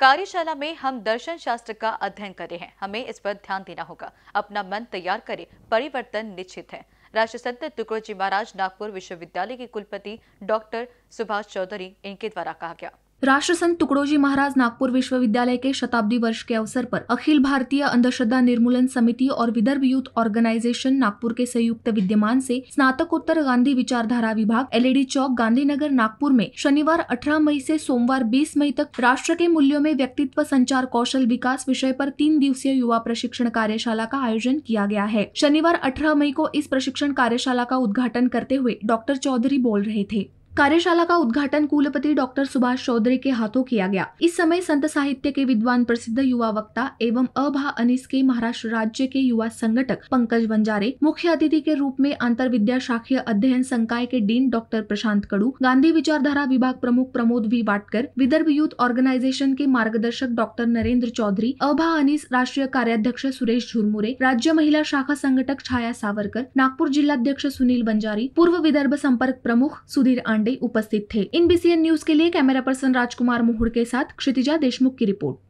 कार्यशाला में हम दर्शन शास्त्र का अध्ययन कर रहे हैं हमें इस पर ध्यान देना होगा अपना मन तैयार करें परिवर्तन निश्चित है राष्ट्र संत टुकड़ो महाराज नागपुर विश्वविद्यालय के कुलपति डॉक्टर सुभाष चौधरी इनके द्वारा कहा गया राष्ट्रसंत तुकड़ोजी महाराज नागपुर विश्वविद्यालय के शताब्दी वर्ष के अवसर पर अखिल भारतीय अंधश्रद्धा निर्मूलन समिति और विदर्भ यूथ ऑर्गेनाइजेशन नागपुर के संयुक्त विद्यमान से स्नातकोत्तर गांधी विचारधारा विभाग एलईडी चौक गांधीनगर नागपुर में शनिवार 18 मई से सोमवार 20 मई तक राष्ट्र के मूल्यों में व्यक्तित्व संचार कौशल विकास विषय पर तीन दिवसीय युवा प्रशिक्षण कार्यशाला का आयोजन किया गया है शनिवार अठारह मई को इस प्रशिक्षण कार्यशाला का उद्घाटन करते हुए डॉक्टर चौधरी बोल रहे थे कार्यशाला का उद्घाटन कुलपति डॉक्टर सुभाष चौधरी के हाथों किया गया इस समय संत साहित्य के विद्वान प्रसिद्ध युवा वक्ता एवं अभा अनिस के महाराष्ट्र राज्य के युवा संगठक पंकज बंजारे मुख्य अतिथि के रूप में अंतर विद्या शाखीय अध्ययन संकाय के डीन डॉक्टर प्रशांत कड़ू गांधी विचारधारा विभाग प्रमुख Pramod V Watkar Vidarbha youth organisation के मार्गदर्शक डॉक्टर नरेंद्र चौधरी अभा अनिस राष्ट्रीय कार्याध्यक्ष सुरेश झुरमुरे राज्य महिला शाखा संगठक छाया सावरकर नागपुर जिलाध्यक्ष सुनील बंजारी पूर्व विदर्भ संपर्क प्रमुख सुधीर आंडे पांडे उपस्थित थे इन बी न्यूज के लिए कैमरा पर्सन राजकुमार मुहुड़ के साथ क्षितिजा देशमुख की रिपोर्ट